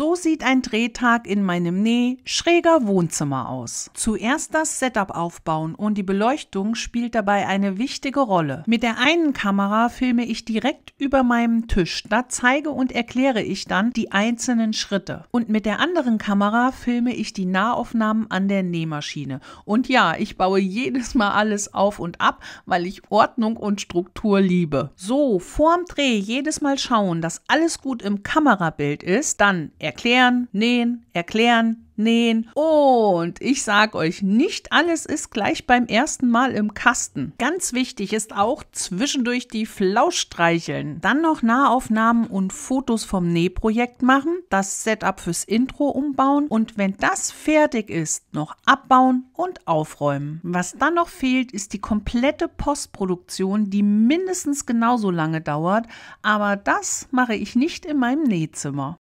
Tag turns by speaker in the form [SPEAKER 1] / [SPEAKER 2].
[SPEAKER 1] So sieht ein Drehtag in meinem Näh schräger Wohnzimmer aus. Zuerst das Setup aufbauen und die Beleuchtung spielt dabei eine wichtige Rolle. Mit der einen Kamera filme ich direkt über meinem Tisch. Da zeige und erkläre ich dann die einzelnen Schritte. Und mit der anderen Kamera filme ich die Nahaufnahmen an der Nähmaschine. Und ja, ich baue jedes Mal alles auf und ab, weil ich Ordnung und Struktur liebe. So, vorm Dreh jedes Mal schauen, dass alles gut im Kamerabild ist, dann erklären, nähen, erklären, nähen. Und ich sage euch, nicht alles ist gleich beim ersten Mal im Kasten. Ganz wichtig ist auch zwischendurch die Flauschstreicheln. Dann noch Nahaufnahmen und Fotos vom Nähprojekt machen, das Setup fürs Intro umbauen und wenn das fertig ist, noch abbauen und aufräumen. Was dann noch fehlt, ist die komplette Postproduktion, die mindestens genauso lange dauert, aber das mache ich nicht in meinem Nähzimmer.